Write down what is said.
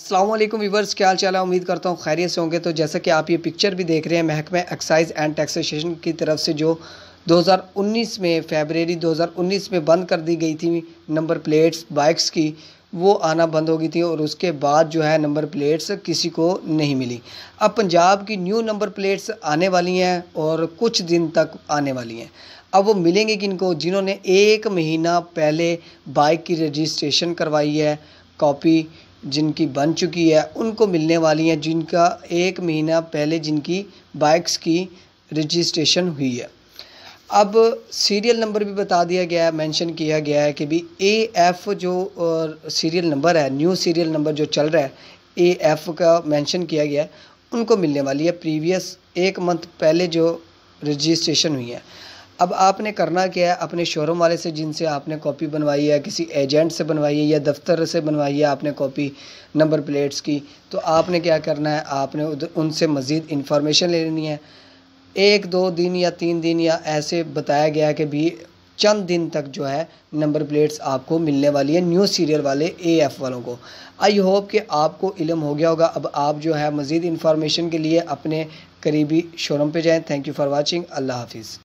Aslam viewers क्या हाल चाल है उम्मीद करता हूँ खैरियत से होंगे तो जैसा कि आप ये पिक्चर भी देख रहे हैं महकमे एक्साइज एंड टैक्सेशन की तरफ से जो 2019 में फेबररी 2019 में बंद कर दी गई थी नंबर प्लेट्स बाइक्स की वो आना बंद हो गई थी और उसके बाद जो है नंबर प्लेट्स किसी को नहीं मिली अब पंजाब की न्यू नंबर प्लेट्स आने वाली हैं और कुछ दिन तक आने वाली हैं अब वो मिलेंगे किनको जिन्होंने एक महीना पहले बाइक की रजिस्ट्रेशन करवाई है कॉपी जिनकी बन चुकी है उनको मिलने वाली हैं जिनका एक महीना पहले जिनकी बाइक्स की रजिस्ट्रेशन हुई है अब सीरियल नंबर भी बता दिया गया है मेंशन किया गया है कि भी ए एफ़ जो सीरियल नंबर है न्यू सीरियल नंबर जो चल रहा है ए एफ़ का मेंशन किया गया है उनको मिलने वाली है प्रीवियस एक मंथ पहले जो रजिस्ट्रेशन हुई है अब आपने करना क्या है अपने शोरूम वाले से जिनसे आपने कॉपी बनवाई है किसी एजेंट से बनवाई है या दफ्तर से बनवाई है आपने कॉपी नंबर प्लेट्स की तो आपने क्या करना है आपने उधर उनसे मज़ीद इन्फॉर्मेशन लेनी है एक दो दिन या तीन दिन या ऐसे बताया गया कि भी चंद दिन तक जो है नंबर प्लेट्स आपको मिलने वाली है न्यू सीरियल वाले ए एफ़ वालों को आई होप कि आपको इलम हो गया होगा अब आप जो है मज़ीद इन्फॉर्मेशन के लिए अपने करीबी शोरूम पे जाएं थैंक यू फॉर वाचिंग अल्लाह हाफिज़